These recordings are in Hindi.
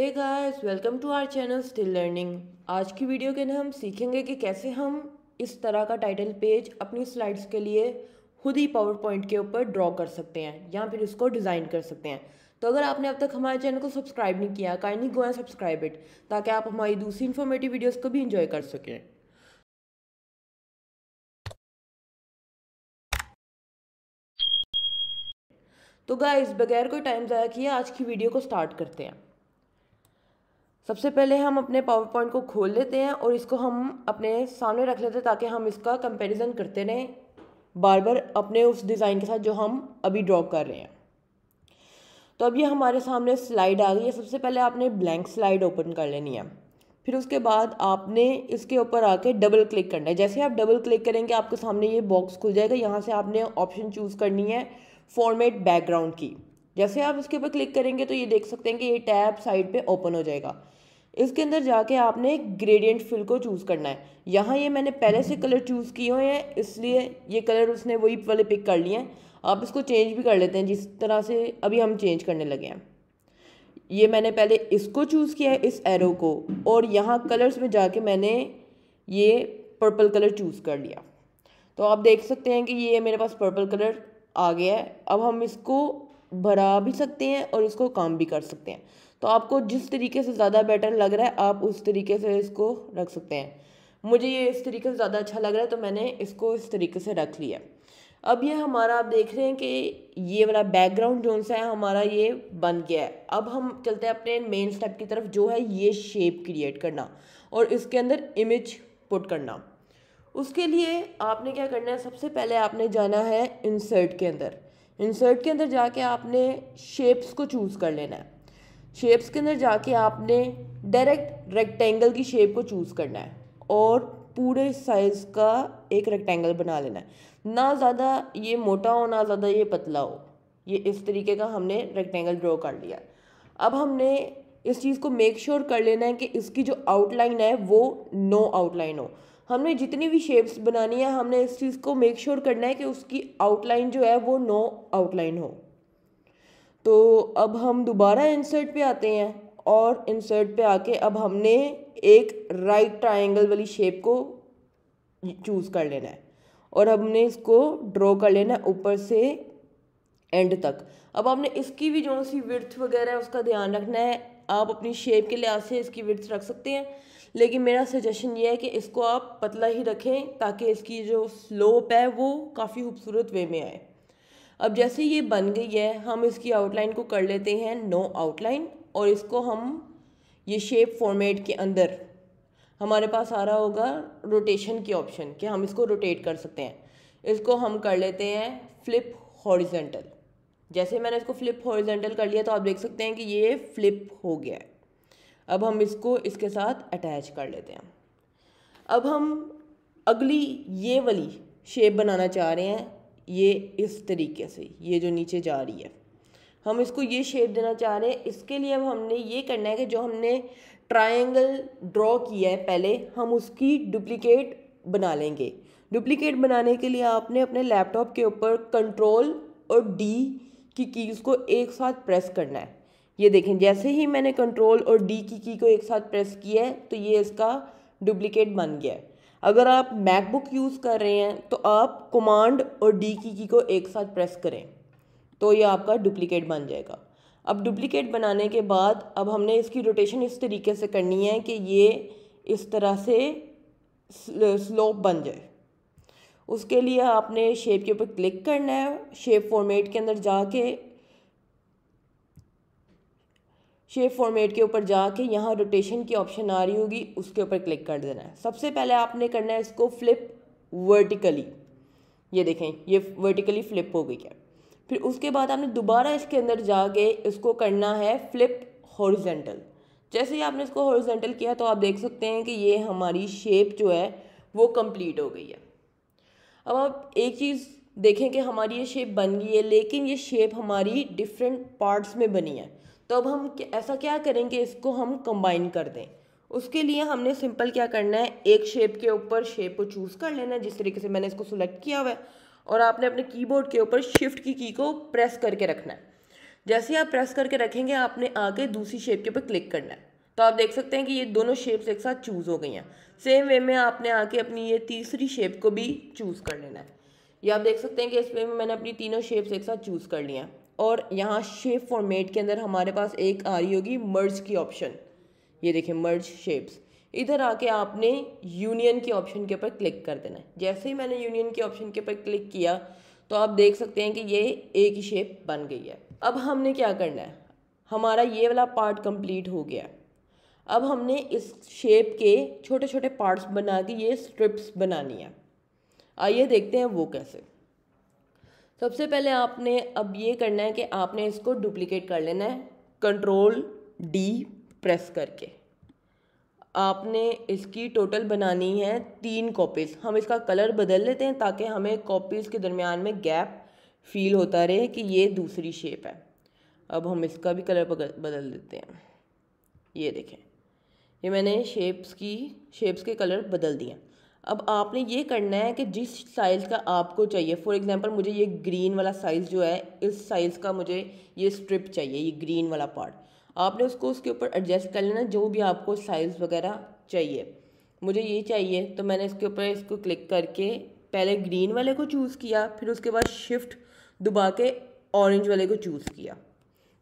hey guys welcome to our channel still learning आज की वीडियो के अंदर हम सीखेंगे कि कैसे हम इस तरह का टाइटल पेज अपनी स्लाइड्स के लिए खुद ही पावर पॉइंट के ऊपर ड्रॉ कर सकते हैं या फिर इसको डिज़ाइन कर सकते हैं तो अगर आपने अब तक हमारे चैनल को सब्सक्राइब नहीं किया kindly go and subscribe it ताकि आप हमारी दूसरी इन्फॉर्मेटिव वीडियोज़ को भी इंजॉय कर सकें तो गाइस बगैर कोई टाइम ज़ाया किए आज की वीडियो को स्टार्ट करते हैं सबसे पहले हम अपने पावर पॉइंट को खोल लेते हैं और इसको हम अपने सामने रख लेते हैं ताकि हम इसका कंपैरिजन करते रहें बार बार अपने उस डिज़ाइन के साथ जो हम अभी ड्रॉ कर रहे हैं तो अब ये हमारे सामने स्लाइड आ गई है सबसे पहले आपने ब्लैंक स्लाइड ओपन कर लेनी है फिर उसके बाद आपने इसके ऊपर आके डबल क्लिक करना है जैसे आप डबल क्लिक करेंगे आपके सामने ये बॉक्स खुल जाएगा यहाँ से आपने ऑप्शन चूज़ करनी है फॉर्मेट बैकग्राउंड की जैसे आप इसके ऊपर क्लिक करेंगे तो ये देख सकते हैं कि ये टैब साइड पे ओपन हो जाएगा इसके अंदर जाके आपने ग्रेडियंट फिल को चूज़ करना है यहाँ ये मैंने पहले से कलर चूज़ किए हुए हैं इसलिए ये कलर उसने वही वाले पिक कर लिए हैं आप इसको चेंज भी कर लेते हैं जिस तरह से अभी हम चेंज करने लगे हैं ये मैंने पहले इसको चूज़ किया है इस एरो को और यहाँ कलर्स में जाके मैंने ये पर्पल कलर चूज़ कर लिया तो आप देख सकते हैं कि ये मेरे पास पर्पल कलर आ गया है अब हम इसको भरा भी सकते हैं और इसको काम भी कर सकते हैं तो आपको जिस तरीके से ज़्यादा बेटर लग रहा है आप उस तरीके से इसको रख सकते हैं मुझे ये इस तरीके से ज़्यादा अच्छा लग रहा है तो मैंने इसको इस तरीके से रख लिया अब ये हमारा आप देख रहे हैं कि ये वाला बैकग्राउंड जो सा है हमारा ये बन गया है अब हम चलते हैं अपने मेन स्टेप की तरफ जो है ये शेप क्रिएट करना और इसके अंदर इमेज पुट करना उसके लिए आपने क्या करना है सबसे पहले आपने जाना है इंसर्ट के अंदर इंसर्ट के अंदर जाके आपने शेप्स को चूज़ कर लेना है शेप्स के अंदर जाके आपने डायरेक्ट रेक्टेंगल की शेप को चूज़ करना है और पूरे साइज़ का एक रेक्टेंगल बना लेना है ना ज़्यादा ये मोटा हो ना ज़्यादा ये पतला हो ये इस तरीके का हमने रेक्टेंगल ड्रॉ कर लिया अब हमने इस चीज़ को मेक श्योर sure कर लेना है कि इसकी जो आउटलाइन है वो नो आउटलाइन हो हमने जितनी भी शेप्स बनानी है हमने इस चीज़ को मेक श्योर sure करना है कि उसकी आउटलाइन जो है वो नो आउटलाइन हो तो अब हम दोबारा इंसर्ट पे आते हैं और इंसर्ट पे आके अब हमने एक राइट ट्राइंगल वाली शेप को चूज़ कर लेना है और हमने इसको ड्रॉ कर लेना है ऊपर से एंड तक अब हमने इसकी भी जो सी वर्थ वगैरह है उसका ध्यान रखना है आप अपनी शेप के लिहाज से इसकी वर्थ रख सकते हैं लेकिन मेरा सजेशन ये है कि इसको आप पतला ही रखें ताकि इसकी जो स्लोप है वो काफ़ी खूबसूरत वे में आए अब जैसे ये बन गई है हम इसकी आउटलाइन को कर लेते हैं नो आउटलाइन और इसको हम ये शेप फॉर्मेट के अंदर हमारे पास आ रहा होगा रोटेशन की ऑप्शन कि हम इसको रोटेट कर सकते हैं इसको हम कर लेते हैं फ्लिप हॉरिजेंटल जैसे मैंने इसको फ्लिप हॉरिजेंटल कर लिया तो आप देख सकते हैं कि ये फ्लिप हो गया है अब हम इसको इसके साथ अटैच कर लेते हैं अब हम अगली ये वाली शेप बनाना चाह रहे हैं ये इस तरीके से ये जो नीचे जा रही है हम इसको ये शेप देना चाह रहे हैं इसके लिए अब हमने ये करना है कि जो हमने ट्रायंगल ड्रॉ किया है पहले हम उसकी डुप्लीकेट बना लेंगे डुप्लीकेट बनाने के लिए आपने अपने लैपटॉप के ऊपर कंट्रोल और डी की कीज़ को एक साथ प्रेस करना है ये देखें जैसे ही मैंने कंट्रोल और डी की की को एक साथ प्रेस किया है तो ये इसका डुप्लीकेट बन गया है अगर आप मैकबुक यूज़ कर रहे हैं तो आप कमांड और डी की की को एक साथ प्रेस करें तो ये आपका डुप्लीकेट बन जाएगा अब डुप्लिकेट बनाने के बाद अब हमने इसकी रोटेशन इस तरीके से करनी है कि ये इस तरह से स्लोप बन जाए उसके लिए आपने शेप के ऊपर क्लिक करना है शेप फॉर्मेट के अंदर जाके शेप फॉर्मेट के ऊपर जाके यहाँ रोटेशन की ऑप्शन आ रही होगी उसके ऊपर क्लिक कर देना है सबसे पहले आपने करना है इसको फ्लिप वर्टिकली ये देखें ये वर्टिकली फ्लिप हो गई है फिर उसके बाद आपने दोबारा इसके अंदर जाके इसको करना है फ्लिप हॉरिजेंटल जैसे ही आपने इसको हॉरिजेंटल किया तो आप देख सकते हैं कि ये हमारी शेप जो है वो कंप्लीट हो गई है अब आप एक चीज़ देखें कि हमारी ये शेप बन गई है लेकिन ये शेप हमारी डिफरेंट पार्ट्स में बनी है तो अब हम ऐसा क्या करेंगे इसको हम कंबाइन कर दें उसके लिए हमने सिंपल क्या करना है एक शेप के ऊपर शेप को चूज़ कर लेना है जिस तरीके से मैंने इसको सिलेक्ट किया हुआ है और आपने अपने कीबोर्ड के ऊपर शिफ्ट की की को प्रेस करके रखना है जैसे आप प्रेस करके रखेंगे आपने आगे दूसरी शेप के ऊपर क्लिक करना है तो आप देख सकते हैं कि ये दोनों शेप्स एक साथ चूज़ हो गई हैं सेम वे में आपने आके अपनी ये तीसरी शेप को भी चूज़ कर लेना है या आप देख सकते हैं कि इस वे में मैंने अपनी तीनों शेप्स एक साथ चूज़ कर लिया और यहाँ शेप फॉर्मेट के अंदर हमारे पास एक आ रही होगी मर्ज की ऑप्शन ये देखें मर्ज शेप्स इधर आके आपने यूनियन के ऑप्शन के ऊपर क्लिक कर देना है जैसे ही मैंने यूनियन के ऑप्शन के ऊपर क्लिक किया तो आप देख सकते हैं कि ये एक ही शेप बन गई है अब हमने क्या करना है हमारा ये वाला पार्ट कंप्लीट हो गया अब हमने इस शेप के छोटे छोटे पार्ट्स बना के ये स्ट्रिप्स बनानी है आइए देखते हैं वो कैसे सबसे पहले आपने अब ये करना है कि आपने इसको डुप्लीकेट कर लेना है कंट्रोल डी प्रेस करके आपने इसकी टोटल बनानी है तीन कॉपीज़ हम इसका कलर बदल लेते हैं ताकि हमें कॉपीज़ के दरमियान में गैप फील होता रहे कि ये दूसरी शेप है अब हम इसका भी कलर बदल देते हैं ये देखें ये मैंने शेप्स की शेप्स के कलर बदल दिए अब आपने ये करना है कि जिस साइज़ का आपको चाहिए फॉर एग्जांपल मुझे ये ग्रीन वाला साइज़ जो है इस साइज़ का मुझे ये स्ट्रिप चाहिए ये ग्रीन वाला पार्ट आपने उसको उसके ऊपर एडजस्ट कर लेना जो भी आपको साइज़ वगैरह चाहिए मुझे ये चाहिए तो मैंने इसके ऊपर इसको क्लिक करके पहले ग्रीन वाले को चूज़ किया फिर उसके बाद शिफ्ट दुबा के ऑरेंज वाले को चूज़ किया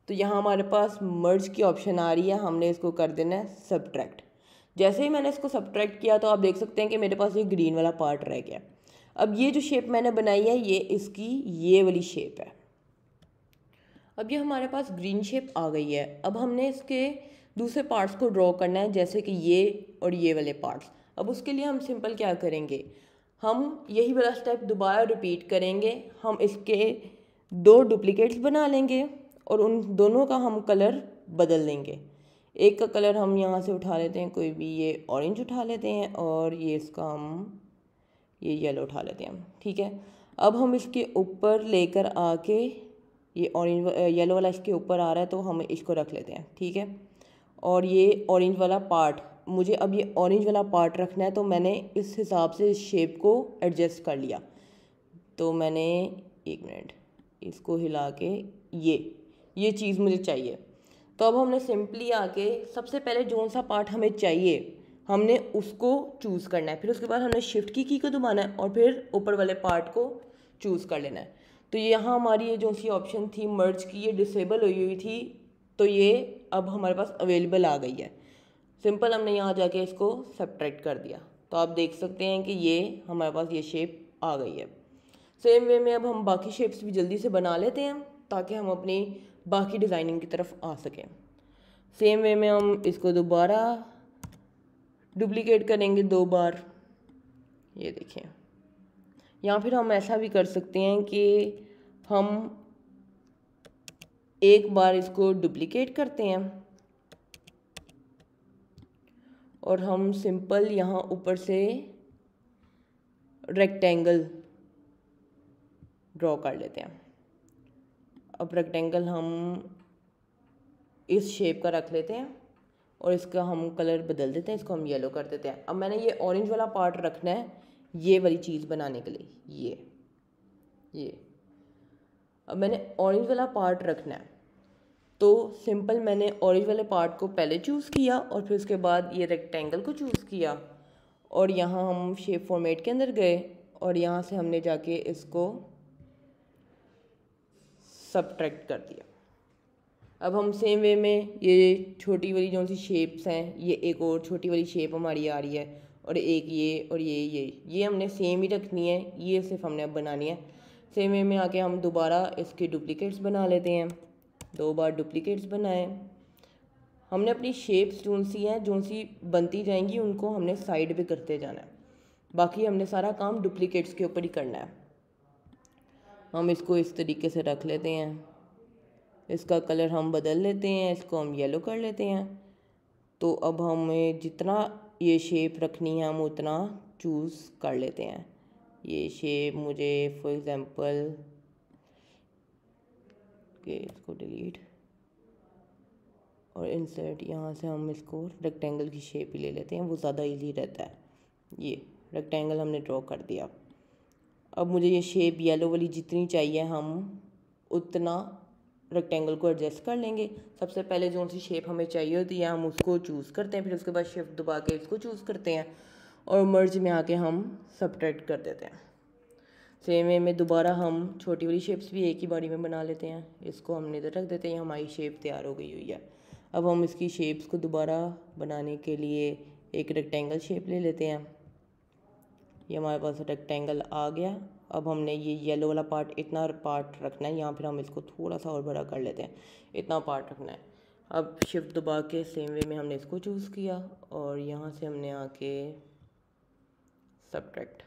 तो यहाँ हमारे पास मर्ज की ऑप्शन आ रही है हमने इसको कर देना है सब्ट्रैक्ट जैसे ही मैंने इसको सब्ट्रैक्ट किया तो आप देख सकते हैं कि मेरे पास ये ग्रीन वाला पार्ट रह गया अब ये जो शेप मैंने बनाई है ये इसकी ये वाली शेप है अब ये हमारे पास ग्रीन शेप आ गई है अब हमने इसके दूसरे पार्ट्स को ड्रॉ करना है जैसे कि ये और ये वाले पार्ट्स अब उसके लिए हम सिंपल क्या करेंगे हम यही वाला स्टेप दोबारा रिपीट करेंगे हम इसके दो डुप्लीकेट्स बना लेंगे और उन दोनों का हम कलर बदल लेंगे एक का कलर हम यहाँ से उठा लेते हैं कोई भी ये ऑरेंज उठा लेते हैं और ये इसका हम ये येलो उठा लेते हैं ठीक है अब हम इसके ऊपर लेकर आके ये ऑरेंज येलो वाला इसके ऊपर आ रहा है तो हम इसको रख लेते हैं ठीक है और ये ऑरेंज वाला पार्ट मुझे अब ये ऑरेंज वाला पार्ट रखना है तो मैंने इस हिसाब से इस शेप को एडजस्ट कर लिया तो मैंने एक मिनट इसको हिला के ये ये चीज़ मुझे चाहिए तो अब हमने सिंपली आके सबसे पहले जौन सा पार्ट हमें चाहिए हमने उसको चूज़ करना है फिर उसके बाद हमने शिफ्ट की की को दबाना है और फिर ऊपर वाले पार्ट को चूज़ कर लेना है तो यहाँ हमारी ये जो सी ऑप्शन थी मर्ज की ये डिसेबल हुई हुई थी तो ये अब हमारे पास अवेलेबल आ गई है सिंपल हमने यहाँ जाके इसको सेपरेट कर दिया तो आप देख सकते हैं कि ये हमारे पास ये शेप आ गई है सेम वे में अब हम बाकी शेप्स भी जल्दी से बना लेते हैं ताकि हम अपनी बाकी डिज़ाइनिंग की तरफ आ सकें सेम वे में हम इसको दोबारा डुप्लीकेट करेंगे दो बार ये देखें या फिर हम ऐसा भी कर सकते हैं कि हम एक बार इसको डुप्लीकेट करते हैं और हम सिंपल यहाँ ऊपर से रेक्टेंगल ड्रॉ कर लेते हैं अब रेक्टेंगल हम इस शेप का रख लेते हैं और इसका हम कलर बदल देते हैं इसको हम येलो कर देते हैं अब मैंने ये ऑरेंज वाला पार्ट रखना है ये वाली चीज़ बनाने के लिए ये ये अब मैंने ऑरेंज वाला पार्ट रखना है तो सिंपल मैंने ऑरेंज वाले पार्ट को पहले चूज़ किया और फिर उसके बाद ये रेक्टेंगल को चूज़ किया और यहाँ हम शेप फॉर्मेट के अंदर गए और यहाँ से हमने जाके इसको सब्ट्रैक्ट कर दिया अब हम सेम वे में ये छोटी वाली जो सी शेप्स हैं ये एक और छोटी वाली शेप हमारी आ रही है और एक ये और ये ये ये हमने सेम ही रखनी है ये सिर्फ हमने अब बनानी है सेम वे में आके हम दोबारा इसके डुप्लीकेट्स बना लेते हैं दो बार डुप्लीकेट्स बनाए हमने अपनी शेप्स जो सी हैं जो सी बनती जाएंगी उनको हमने साइड पे करते जाना है बाकी हमने सारा काम डुप्लिकेट्स के ऊपर ही करना है हम इसको इस तरीके से रख लेते हैं इसका कलर हम बदल लेते हैं इसको हम येलो कर लेते हैं तो अब हमें जितना ये शेप रखनी है हम उतना चूज़ कर लेते हैं ये शेप मुझे फॉर एग्ज़ाम्पल के इसको डिलीट और इंसर्ट यहाँ से हम इसको रेक्टेंगल की शेप ही ले लेते हैं वो ज़्यादा इजी रहता है ये रेक्टेंगल हमने ड्रॉ कर दिया अब मुझे ये शेप येलो वाली जितनी चाहिए हम उतना रेक्टेंगल को एडजस्ट कर लेंगे सबसे पहले जो सी शेप हमें चाहिए होती है हम उसको चूज़ करते हैं फिर उसके बाद शिफ्ट दबा के इसको चूज़ करते हैं और मर्ज में आके हम सब्ट्रैक्ट कर देते हैं सेम वे में दोबारा हम छोटी वाली शेप्स भी एक ही बॉडी में बना लेते हैं इसको हम इधर रख देते हैं हमारी शेप तैयार हो गई हुई है अब हम इसकी शेप्स को दोबारा बनाने के लिए एक रेक्टेंगल शेप ले लेते हैं ये हमारे पास रेक्टेंगल आ गया अब हमने ये येलो वाला पार्ट इतना पार्ट रखना है यहाँ फिर हम इसको थोड़ा सा और बड़ा कर लेते हैं इतना पार्ट रखना है अब शिफ्ट दबा के सेम वे में हमने इसको चूज़ किया और यहाँ से हमने आके सब्ट्रैक्ट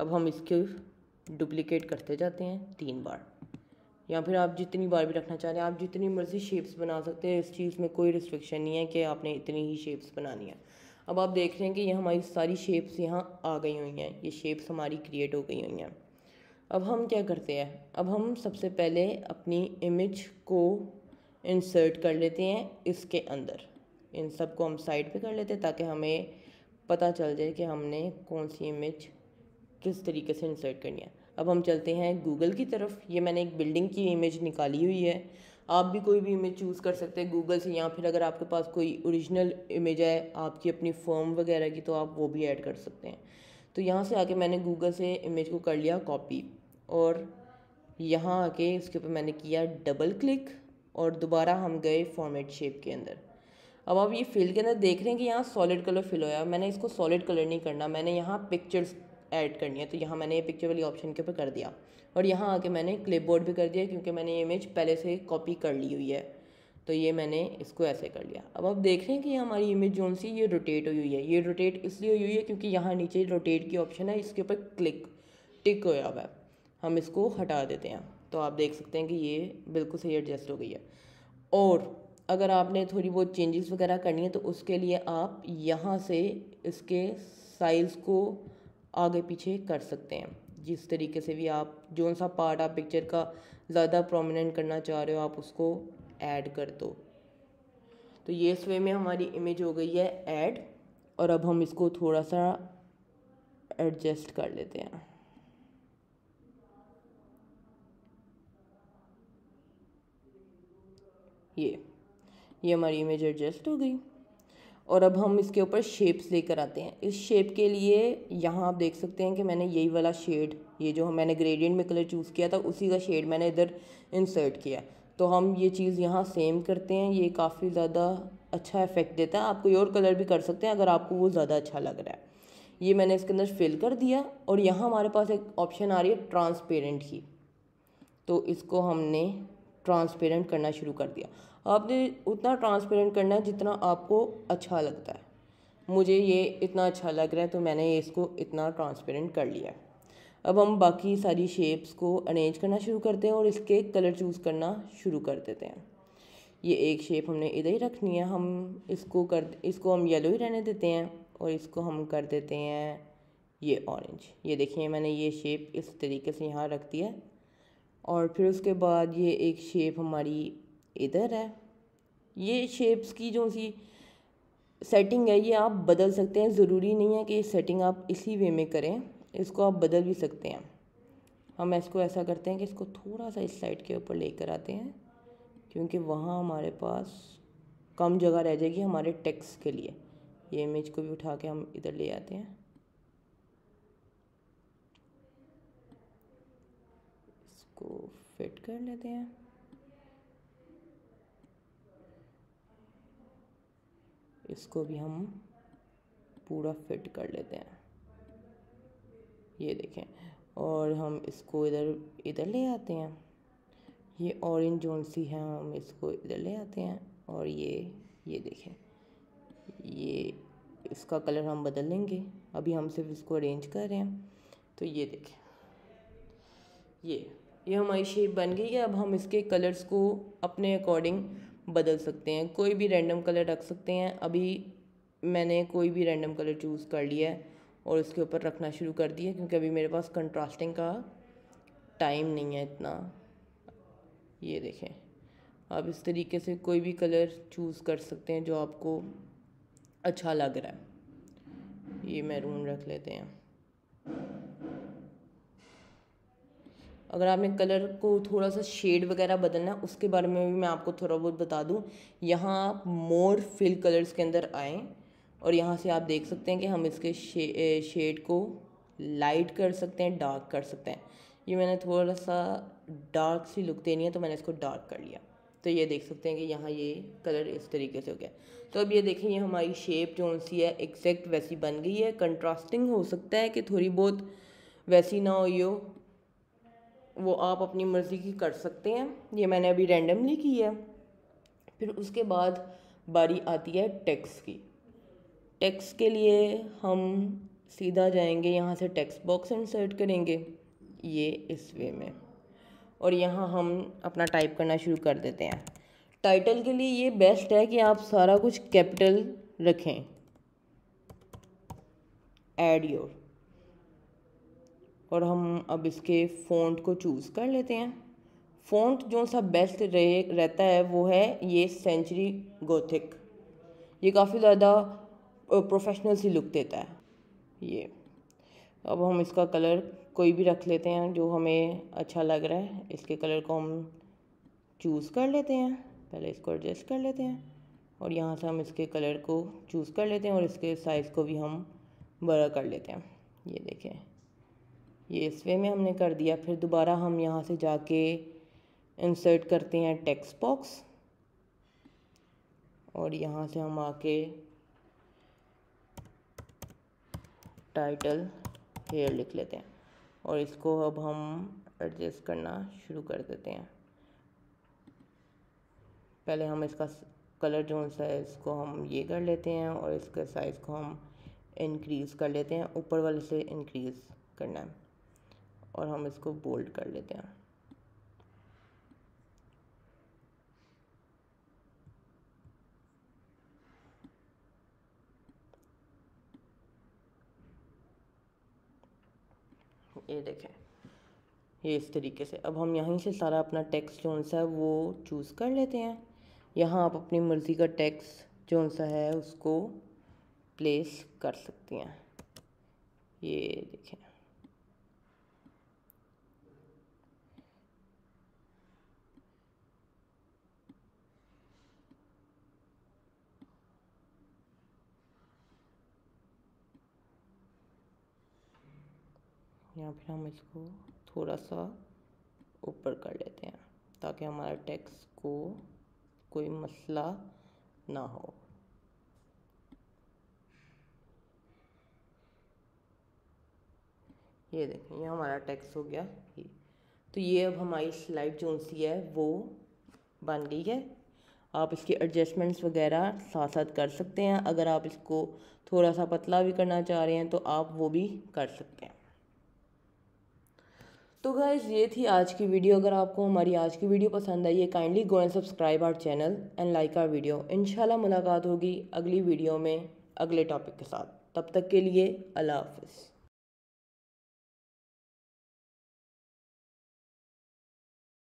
अब हम इसके डुप्लिकेट करते जाते हैं तीन बार या फिर आप जितनी बार भी रखना चाह रहे हैं आप जितनी मर्ज़ी शेप्स बना सकते हैं इस चीज़ में कोई रिस्ट्रिक्शन नहीं है कि आपने इतनी ही शेप्स बनानी है अब आप देख रहे हैं कि ये हमारी सारी शेप्स यहाँ आ गई हुई हैं ये शेप्स हमारी क्रिएट हो गई हुई हैं अब हम क्या करते हैं अब हम सबसे पहले अपनी इमेज को इंसर्ट कर लेते हैं इसके अंदर इन सब को हम साइड पे कर लेते हैं ताकि हमें पता चल जाए कि हमने कौन सी इमेज किस तरीके से इंसर्ट करनी है अब हम चलते हैं गूगल की तरफ ये मैंने एक बिल्डिंग की इमेज निकाली हुई है आप भी कोई भी इमेज चूज़ कर सकते हैं गूगल से या फिर अगर आपके पास कोई ओरिजिनल इमेज है आपकी अपनी फॉर्म वगैरह की तो आप वो भी ऐड कर सकते हैं तो यहाँ से आके मैंने गूगल से इमेज को कर लिया कॉपी और यहाँ आके उसके ऊपर मैंने किया डबल क्लिक और दोबारा हम गए फॉर्मेट शेप के अंदर अब आप ये फिल के अंदर देख रहे हैं कि यहाँ सॉलिड कलर फिल होया मैंने इसको सॉलिड कलर नहीं करना मैंने यहाँ पिक्चर्स ऐड करनी है तो यहाँ मैंने ये पिक्चर वाली ऑप्शन के ऊपर कर दिया और यहाँ आके मैंने क्लिपबोर्ड भी कर दिया क्योंकि मैंने ये इमेज पहले से कॉपी कर ली हुई है तो ये मैंने इसको ऐसे कर लिया अब आप देख रहे हैं कि हमारी इमेज जोन सी ये रोटेट हुई हुई है ये रोटेट इसलिए हुई हुई है क्योंकि यहाँ नीचे रोटेट की ऑप्शन है इसके ऊपर क्लिक टिक हो हुआ है हम इसको हटा देते हैं तो आप देख सकते हैं कि ये बिल्कुल सही एडजस्ट हो गई है और अगर आपने थोड़ी बहुत चेंजेस वगैरह करनी है तो उसके लिए आप यहाँ से इसके साइज़ को आगे पीछे कर सकते हैं जिस तरीके से भी आप जौन सा पार्ट आप पिक्चर का ज़्यादा प्रोमिनेंट करना चाह रहे हो आप उसको ऐड कर दो तो ये इस वे में हमारी इमेज हो गई है ऐड और अब हम इसको थोड़ा सा एडजस्ट कर लेते हैं ये ये हमारी इमेज एडजस्ट हो गई और अब हम इसके ऊपर शेप्स लेकर आते हैं इस शेप के लिए यहाँ आप देख सकते हैं कि मैंने यही वाला शेड ये जो मैंने ग्रेडियंट में कलर चूज़ किया था उसी का शेड मैंने इधर इंसर्ट किया तो हम ये चीज़ यहाँ सेम करते हैं ये काफ़ी ज़्यादा अच्छा इफेक्ट देता है आप कोई और कलर भी कर सकते हैं अगर आपको वो ज़्यादा अच्छा लग रहा है ये मैंने इसके अंदर फिल कर दिया और यहाँ हमारे पास एक ऑप्शन आ रही है ट्रांसपेरेंट की तो इसको हमने ट्रांसपेरेंट करना शुरू कर दिया आपने उतना ट्रांसपेरेंट करना है जितना आपको अच्छा लगता है मुझे ये इतना अच्छा लग रहा है तो मैंने इसको इतना ट्रांसपेरेंट कर लिया अब हम बाकी सारी शेप्स को अरेंज करना शुरू करते हैं और इसके कलर चूज़ करना शुरू कर देते हैं ये एक शेप हमने इधर ही रखनी है हम इसको कर इसको हम येलो ही रहने देते हैं और इसको हम कर देते हैं ये ऑरेंज ये देखिए मैंने ये शेप इस तरीके से यहाँ रख दी है और फिर उसके बाद ये एक शेप हमारी इधर है ये शेप्स की जो सी सेटिंग है ये आप बदल सकते हैं ज़रूरी नहीं है कि ये सेटिंग आप इसी वे में करें इसको आप बदल भी सकते हैं हम इसको ऐसा करते हैं कि इसको थोड़ा सा इस साइड के ऊपर लेकर आते हैं क्योंकि वहाँ हमारे पास कम जगह रह जाएगी हमारे टेक्स के लिए ये इमेज को भी उठा के हम इधर ले आते हैं इसको फिट कर लेते हैं इसको भी हम पूरा फिट कर लेते हैं ये देखें और हम इसको इधर इधर ले आते हैं ये ऑरेंज जोन सी है हम इसको इधर ले आते हैं और ये ये देखें ये इसका कलर हम बदल लेंगे अभी हम सिर्फ इसको अरेंज कर रहे हैं तो ये देखें ये ये हमारी शेप बन गई है अब हम इसके कलर्स को अपने अकॉर्डिंग बदल सकते हैं कोई भी रैंडम कलर रख सकते हैं अभी मैंने कोई भी रैंडम कलर चूज़ कर लिया है और उसके ऊपर रखना शुरू कर दिया क्योंकि अभी मेरे पास कंट्रास्टिंग का टाइम नहीं है इतना ये देखें आप इस तरीके से कोई भी कलर चूज़ कर सकते हैं जो आपको अच्छा लग रहा है ये मैरून रख लेते हैं अगर आपने कलर को थोड़ा सा शेड वगैरह बदलना है उसके बारे में भी मैं आपको थोड़ा बहुत बता दूँ यहाँ आप मोर फिल कलर्स के अंदर आएँ और यहाँ से आप देख सकते हैं कि हम इसके शे, शेड को लाइट कर सकते हैं डार्क कर सकते हैं ये मैंने थोड़ा सा डार्क सी लुक देनी है तो मैंने इसको डार्क कर लिया तो ये देख सकते हैं कि यहाँ ये कलर इस तरीके से हो गया तो अब ये देखें ये हमारी शेप जो सी है एग्जैक्ट वैसी बन गई है कंट्रास्टिंग हो सकता है कि थोड़ी बहुत वैसी ना हो वो आप अपनी मर्ज़ी की कर सकते हैं ये मैंने अभी रैंडमली की है फिर उसके बाद बारी आती है टैक्स की टैक्स के लिए हम सीधा जाएंगे यहाँ से टैक्स बॉक्स इंसर्ट करेंगे ये इस वे में और यहाँ हम अपना टाइप करना शुरू कर देते हैं टाइटल के लिए ये बेस्ट है कि आप सारा कुछ कैपिटल रखें एड योर और हम अब इसके फ़ॉन्ट को चूज़ कर लेते हैं फ़ॉन्ट जो सा बेस्ट रहे रहता है वो है ये सेंचुरी गोथिक ये काफ़ी ज़्यादा प्रोफेशनल सी लुक देता है ये अब हम इसका कलर कोई भी रख लेते हैं जो हमें अच्छा लग रहा है इसके कलर को हम चूज़ कर लेते हैं पहले इसको एडजस्ट कर लेते हैं और यहाँ से हम इसके कलर को चूज़ कर लेते हैं और इसके साइज़ को भी हम बड़ा कर लेते हैं ये देखें ये इस वे में हमने कर दिया फिर दोबारा हम यहाँ से जाके इंसर्ट करते हैं टेक्स्ट बॉक्स और यहाँ से हम आके टाइटल हेयर लिख लेते हैं और इसको अब हम एडजस्ट करना शुरू कर देते हैं पहले हम इसका कलर जो सा है इसको हम ये कर लेते हैं और इसके साइज़ को हम इंक्रीज़ कर लेते हैं ऊपर वाले से इंक्रीज़ करना है और हम इसको बोल्ड कर लेते हैं ये देखें ये इस तरीके से अब हम यहीं से सारा अपना टैक्स जो सा है वो चूज़ कर लेते हैं यहाँ आप अपनी मर्ज़ी का टैक्स जो सा है उसको प्लेस कर सकती हैं ये देखें या फिर हम इसको थोड़ा सा ऊपर कर लेते हैं ताकि हमारा टैक्स को कोई मसला ना हो ये देखें ये हमारा टैक्स हो गया ये तो ये अब हमारी स्लाइड जो सी है वो बन गई है आप इसके एडजस्टमेंट्स वगैरह साथ साथ कर सकते हैं अगर आप इसको थोड़ा सा पतला भी करना चाह रहे हैं तो आप वो भी कर सकते हैं तो गाइज ये थी आज की वीडियो अगर आपको हमारी आज की वीडियो पसंद आई है kindly go and subscribe our channel and like our video इन मुलाकात होगी अगली वीडियो में अगले टॉपिक के साथ तब तक के लिए अल्लाह हाफिज़